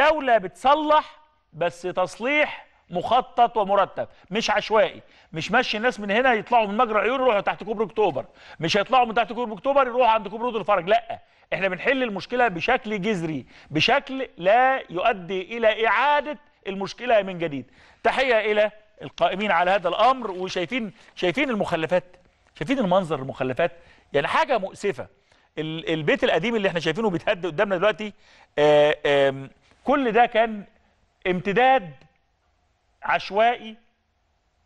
الدولة بتصلح بس تصليح مخطط ومرتب مش عشوائي مش مشي الناس من هنا يطلعوا من مجرى عيون يروحوا تحت كوبري اكتوبر مش هيطلعوا من تحت كوبري اكتوبر يروحوا عند كوبري اود الفرج لا احنا بنحل المشكله بشكل جذري بشكل لا يؤدي الى اعاده المشكله من جديد تحيه الى القائمين على هذا الامر وشايفين شايفين المخلفات شايفين المنظر المخلفات يعني حاجه مؤسفه البيت القديم اللي احنا شايفينه بيتهد قدامنا دلوقتي آآ آه، آآ كل ده كان امتداد عشوائي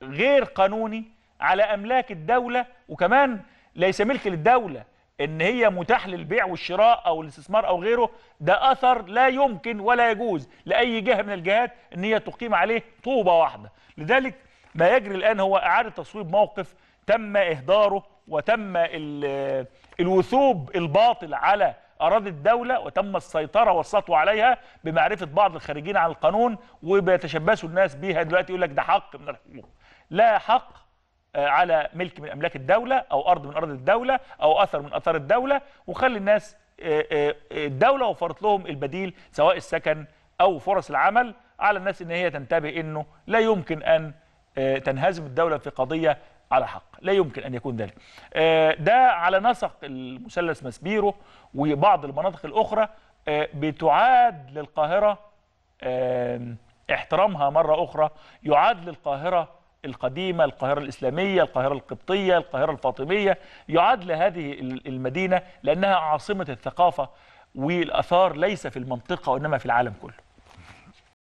غير قانوني على املاك الدوله وكمان ليس ملك للدوله ان هي متاح للبيع والشراء او الاستثمار او غيره ده اثر لا يمكن ولا يجوز لاي جهه من الجهات ان هي تقيم عليه طوبه واحده لذلك ما يجري الان هو اعاده تصويب موقف تم اهداره وتم الوثوب الباطل على أراضي الدولة وتم السيطرة والسطو عليها بمعرفة بعض الخارجين عن القانون وبيتشبثوا الناس بيها دلوقتي يقول لك ده حق من الحقوق لا حق آه، على ملك من املاك الدوله او ارض من ارض الدوله او اثر من اثار الدوله وخلي الناس آه، آه، الدوله وفرت لهم البديل سواء السكن او فرص العمل على الناس ان هي تنتبه انه لا يمكن ان تنهزم الدوله في قضيه على حق لا يمكن أن يكون ذلك آه، ده على نسق المثلث مسبيرو وبعض المناطق الأخرى آه، بتعاد للقاهرة آه، احترامها مرة أخرى يعاد للقاهرة القديمة القاهرة الإسلامية القاهرة القبطية القاهرة الفاطمية يعاد لهذه المدينة لأنها عاصمة الثقافة والأثار ليس في المنطقة وإنما في العالم كله